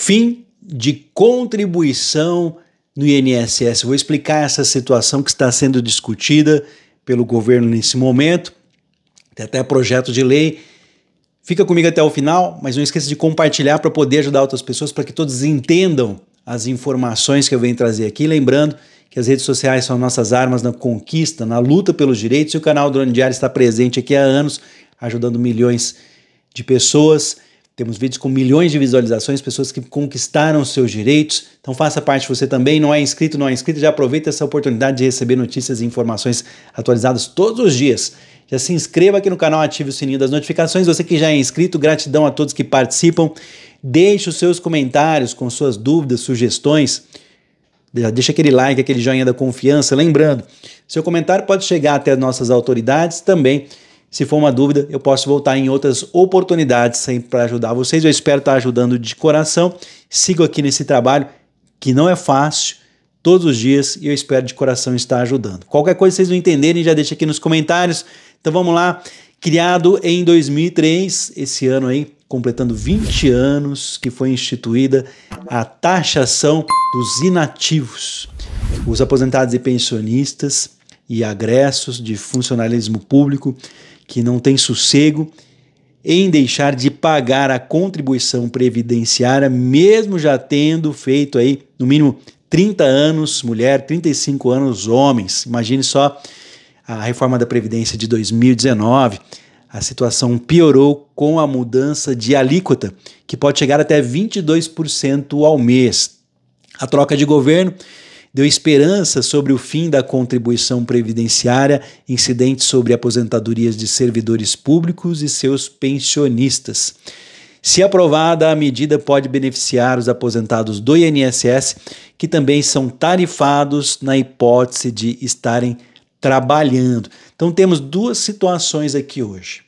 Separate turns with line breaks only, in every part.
Fim de contribuição no INSS. Vou explicar essa situação que está sendo discutida pelo governo nesse momento. Tem até projeto de lei. Fica comigo até o final, mas não esqueça de compartilhar para poder ajudar outras pessoas, para que todos entendam as informações que eu venho trazer aqui. Lembrando que as redes sociais são nossas armas na conquista, na luta pelos direitos, e o canal Drone Diário está presente aqui há anos, ajudando milhões de pessoas. Temos vídeos com milhões de visualizações, pessoas que conquistaram seus direitos. Então faça parte você também, não é inscrito, não é inscrito, já aproveita essa oportunidade de receber notícias e informações atualizadas todos os dias. Já se inscreva aqui no canal, ative o sininho das notificações. Você que já é inscrito, gratidão a todos que participam. Deixe os seus comentários com suas dúvidas, sugestões. Deixa aquele like, aquele joinha da confiança. Lembrando, seu comentário pode chegar até as nossas autoridades também se for uma dúvida, eu posso voltar em outras oportunidades sempre para ajudar vocês. Eu espero estar ajudando de coração. Sigo aqui nesse trabalho que não é fácil todos os dias e eu espero de coração estar ajudando. Qualquer coisa vocês não entenderem, já deixa aqui nos comentários. Então vamos lá. Criado em 2003, esse ano aí, completando 20 anos que foi instituída a taxação dos inativos. Os aposentados e pensionistas e agressos de funcionalismo público que não tem sossego em deixar de pagar a contribuição previdenciária, mesmo já tendo feito aí no mínimo 30 anos, mulher, 35 anos, homens. Imagine só a reforma da Previdência de 2019. A situação piorou com a mudança de alíquota, que pode chegar até 22% ao mês. A troca de governo deu esperança sobre o fim da contribuição previdenciária, incidente sobre aposentadorias de servidores públicos e seus pensionistas. Se aprovada, a medida pode beneficiar os aposentados do INSS, que também são tarifados na hipótese de estarem trabalhando. Então temos duas situações aqui hoje.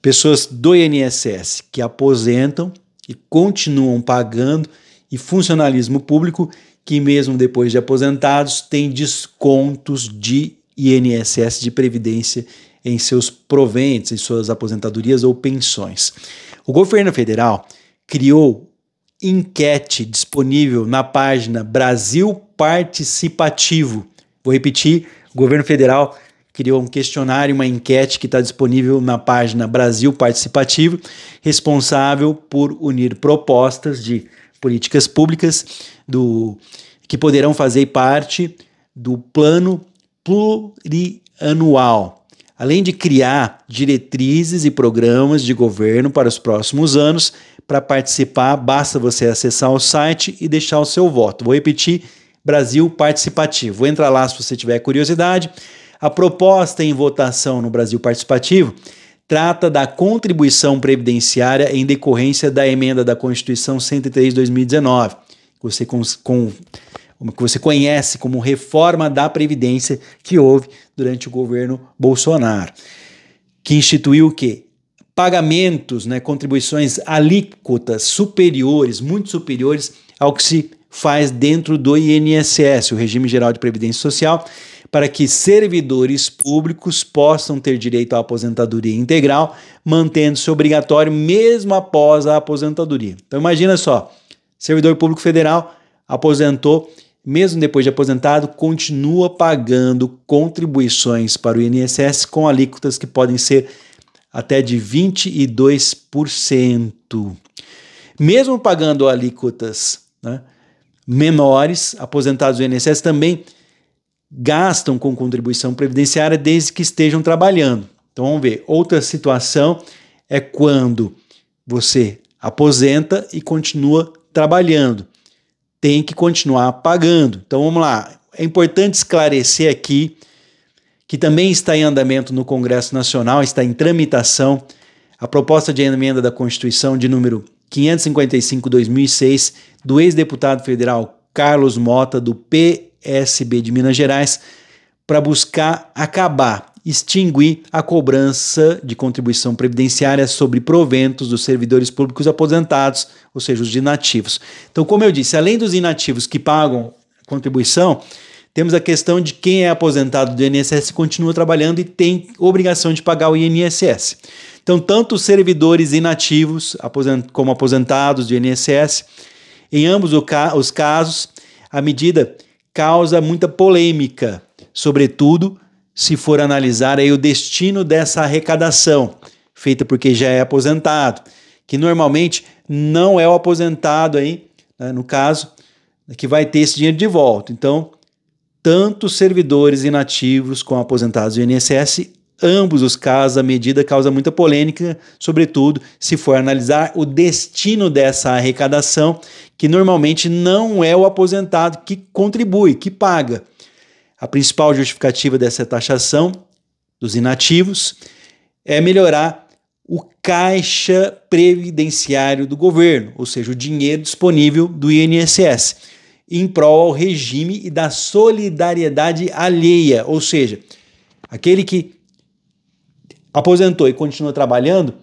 Pessoas do INSS que aposentam e continuam pagando e funcionalismo público que, mesmo depois de aposentados, têm descontos de INSS de Previdência em seus proventos, em suas aposentadorias ou pensões. O governo federal criou enquete disponível na página Brasil Participativo. Vou repetir: o governo federal criou um questionário, uma enquete que está disponível na página Brasil Participativo, responsável por unir propostas de políticas públicas do, que poderão fazer parte do plano plurianual, além de criar diretrizes e programas de governo para os próximos anos. Para participar, basta você acessar o site e deixar o seu voto. Vou repetir: Brasil Participativo. Entra lá se você tiver curiosidade. A proposta em votação no Brasil Participativo trata da contribuição previdenciária em decorrência da emenda da Constituição 103 de 2019, que você, com, com, que você conhece como reforma da Previdência que houve durante o governo Bolsonaro, que instituiu quê pagamentos, né, contribuições alíquotas superiores, muito superiores ao que se faz dentro do INSS, o Regime Geral de Previdência Social, para que servidores públicos possam ter direito à aposentadoria integral, mantendo-se obrigatório mesmo após a aposentadoria. Então imagina só, servidor público federal aposentou, mesmo depois de aposentado, continua pagando contribuições para o INSS com alíquotas que podem ser até de 22%. Mesmo pagando alíquotas né, menores, aposentados do INSS, também gastam com contribuição previdenciária desde que estejam trabalhando. Então vamos ver. Outra situação é quando você aposenta e continua trabalhando. Tem que continuar pagando. Então vamos lá. É importante esclarecer aqui que também está em andamento no Congresso Nacional, está em tramitação a proposta de emenda da Constituição de número 555/2006 do ex-deputado federal Carlos Mota, do PSB de Minas Gerais, para buscar acabar, extinguir a cobrança de contribuição previdenciária sobre proventos dos servidores públicos aposentados, ou seja, os inativos. Então, como eu disse, além dos inativos que pagam contribuição, temos a questão de quem é aposentado do INSS continua trabalhando e tem obrigação de pagar o INSS. Então, tanto os servidores inativos como aposentados do INSS em ambos os casos, a medida causa muita polêmica, sobretudo se for analisar aí o destino dessa arrecadação, feita porque já é aposentado, que normalmente não é o aposentado aí, né, no caso, que vai ter esse dinheiro de volta. Então, tanto servidores inativos como aposentados do INSS ambos os casos, a medida causa muita polêmica, sobretudo se for analisar o destino dessa arrecadação, que normalmente não é o aposentado que contribui, que paga. A principal justificativa dessa taxação dos inativos é melhorar o caixa previdenciário do governo, ou seja, o dinheiro disponível do INSS, em prol ao regime e da solidariedade alheia, ou seja, aquele que aposentou e continua trabalhando,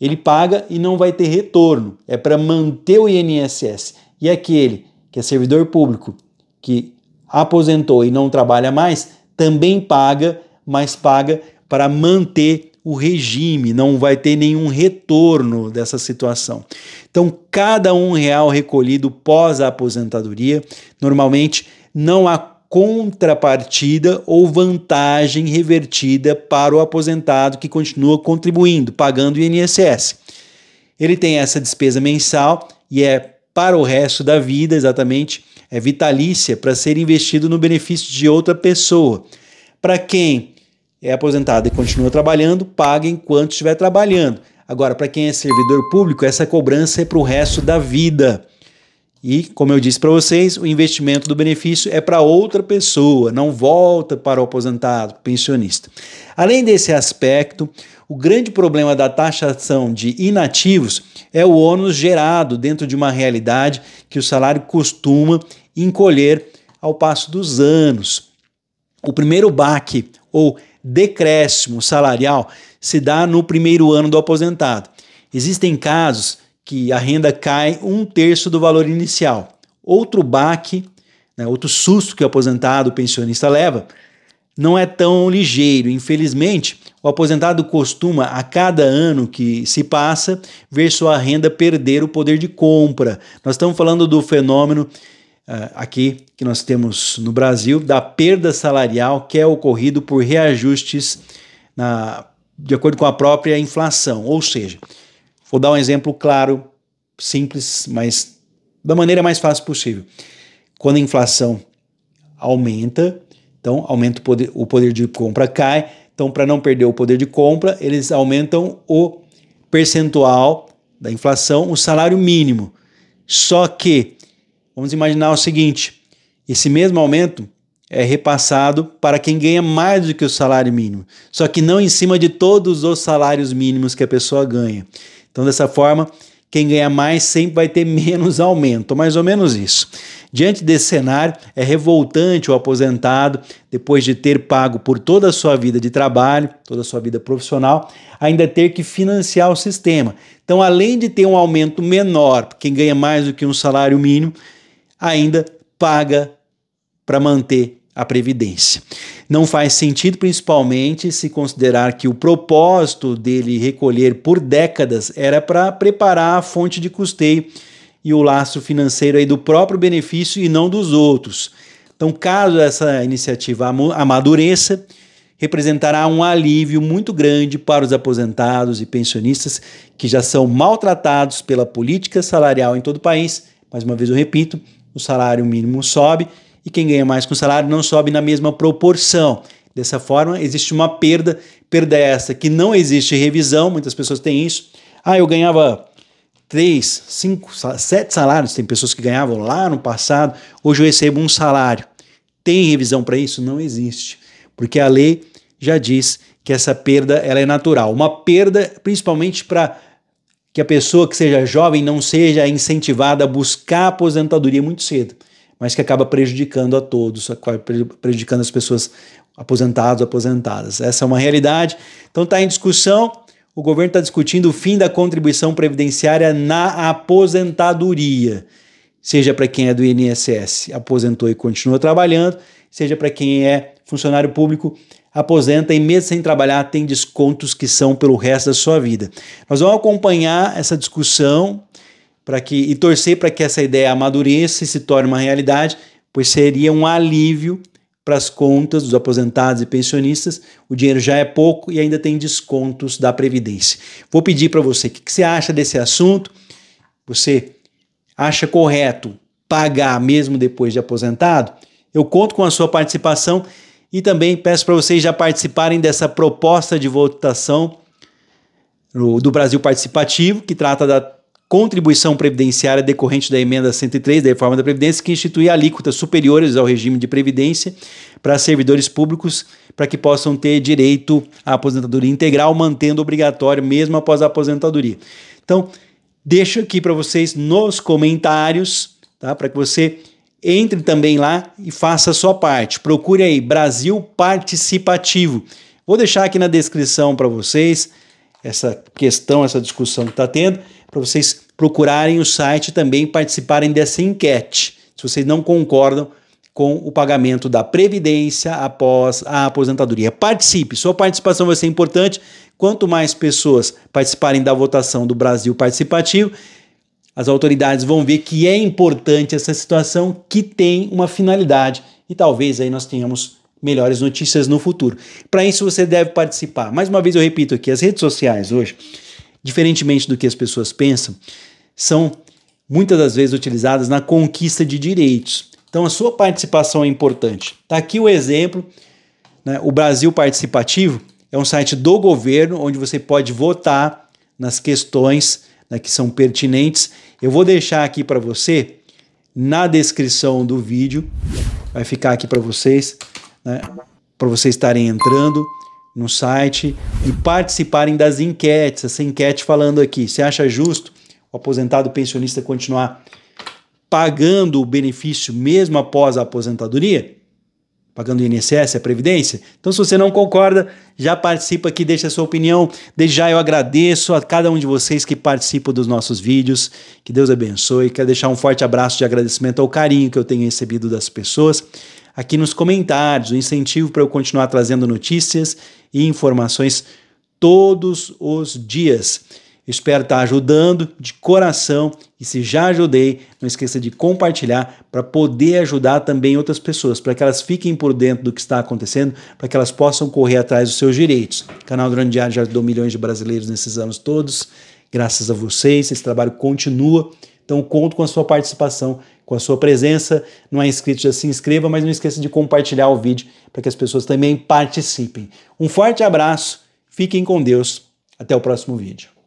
ele paga e não vai ter retorno. É para manter o INSS. E aquele que é servidor público, que aposentou e não trabalha mais, também paga, mas paga para manter o regime, não vai ter nenhum retorno dessa situação. Então, cada um real recolhido pós a aposentadoria, normalmente não há contrapartida ou vantagem revertida para o aposentado que continua contribuindo, pagando o INSS. Ele tem essa despesa mensal e é para o resto da vida, exatamente, é vitalícia para ser investido no benefício de outra pessoa. Para quem é aposentado e continua trabalhando, paga enquanto estiver trabalhando. Agora, para quem é servidor público, essa cobrança é para o resto da vida. E, como eu disse para vocês, o investimento do benefício é para outra pessoa, não volta para o aposentado, pensionista. Além desse aspecto, o grande problema da taxação de inativos é o ônus gerado dentro de uma realidade que o salário costuma encolher ao passo dos anos. O primeiro baque ou decréscimo salarial se dá no primeiro ano do aposentado. Existem casos que a renda cai um terço do valor inicial. Outro baque, né, outro susto que o aposentado, o pensionista leva, não é tão ligeiro. Infelizmente, o aposentado costuma, a cada ano que se passa, ver sua renda perder o poder de compra. Nós estamos falando do fenômeno uh, aqui que nós temos no Brasil, da perda salarial que é ocorrido por reajustes na, de acordo com a própria inflação. Ou seja, Vou dar um exemplo claro, simples, mas da maneira mais fácil possível. Quando a inflação aumenta, então aumenta o poder, o poder de compra cai. Então, para não perder o poder de compra, eles aumentam o percentual da inflação, o salário mínimo. Só que vamos imaginar o seguinte: esse mesmo aumento é repassado para quem ganha mais do que o salário mínimo, só que não em cima de todos os salários mínimos que a pessoa ganha. Então, dessa forma, quem ganha mais sempre vai ter menos aumento, mais ou menos isso. Diante desse cenário, é revoltante o aposentado, depois de ter pago por toda a sua vida de trabalho, toda a sua vida profissional, ainda ter que financiar o sistema. Então, além de ter um aumento menor, quem ganha mais do que um salário mínimo, ainda paga para manter a Previdência. Não faz sentido, principalmente, se considerar que o propósito dele recolher por décadas era para preparar a fonte de custeio e o laço financeiro aí do próprio benefício e não dos outros. Então, caso essa iniciativa amadureça, representará um alívio muito grande para os aposentados e pensionistas que já são maltratados pela política salarial em todo o país. Mais uma vez eu repito, o salário mínimo sobe e quem ganha mais com salário não sobe na mesma proporção. Dessa forma, existe uma perda, perda é essa que não existe revisão, muitas pessoas têm isso. Ah, eu ganhava três, cinco, sete salários, tem pessoas que ganhavam lá no passado, hoje eu recebo um salário. Tem revisão para isso? Não existe, porque a lei já diz que essa perda ela é natural. Uma perda, principalmente para que a pessoa que seja jovem não seja incentivada a buscar a aposentadoria muito cedo mas que acaba prejudicando a todos, prejudicando as pessoas aposentados, aposentadas. Essa é uma realidade. Então está em discussão. O governo está discutindo o fim da contribuição previdenciária na aposentadoria, seja para quem é do INSS, aposentou e continua trabalhando, seja para quem é funcionário público, aposenta e mesmo sem trabalhar tem descontos que são pelo resto da sua vida. Nós vamos acompanhar essa discussão para que e torcer para que essa ideia amadureça e se torne uma realidade, pois seria um alívio para as contas dos aposentados e pensionistas. O dinheiro já é pouco e ainda tem descontos da previdência. Vou pedir para você o que, que você acha desse assunto. Você acha correto pagar mesmo depois de aposentado? Eu conto com a sua participação e também peço para vocês já participarem dessa proposta de votação do Brasil Participativo, que trata da contribuição previdenciária decorrente da emenda 103 da reforma da Previdência, que institui alíquotas superiores ao regime de previdência para servidores públicos, para que possam ter direito à aposentadoria integral, mantendo obrigatório mesmo após a aposentadoria. Então, deixo aqui para vocês nos comentários, tá? Para que você entre também lá e faça a sua parte. Procure aí Brasil Participativo. Vou deixar aqui na descrição para vocês essa questão, essa discussão que está tendo para vocês procurarem o site e também participarem dessa enquete. Se vocês não concordam com o pagamento da previdência após a aposentadoria, participe. Sua participação vai ser importante. Quanto mais pessoas participarem da votação do Brasil Participativo, as autoridades vão ver que é importante essa situação, que tem uma finalidade e talvez aí nós tenhamos melhores notícias no futuro. Para isso você deve participar. Mais uma vez eu repito aqui, as redes sociais hoje diferentemente do que as pessoas pensam, são muitas das vezes utilizadas na conquista de direitos. Então a sua participação é importante. Está aqui o exemplo, né? o Brasil Participativo é um site do governo onde você pode votar nas questões né, que são pertinentes. Eu vou deixar aqui para você na descrição do vídeo, vai ficar aqui para vocês, né, para vocês estarem entrando no site e participarem das enquetes. Essa enquete falando aqui, você acha justo o aposentado pensionista continuar pagando o benefício mesmo após a aposentadoria? Pagando o INSS, a Previdência? Então, se você não concorda, já participa aqui, deixa a sua opinião. Desde já eu agradeço a cada um de vocês que participa dos nossos vídeos. Que Deus abençoe. Quero deixar um forte abraço de agradecimento ao carinho que eu tenho recebido das pessoas. Aqui nos comentários, o um incentivo para eu continuar trazendo notícias e informações todos os dias. Espero estar ajudando de coração e se já ajudei, não esqueça de compartilhar para poder ajudar também outras pessoas, para que elas fiquem por dentro do que está acontecendo, para que elas possam correr atrás dos seus direitos. O canal Grande Diário já ajudou milhões de brasileiros nesses anos todos. Graças a vocês, esse trabalho continua. Então conto com a sua participação, com a sua presença. Não é inscrito, já se inscreva, mas não esqueça de compartilhar o vídeo para que as pessoas também participem. Um forte abraço, fiquem com Deus, até o próximo vídeo.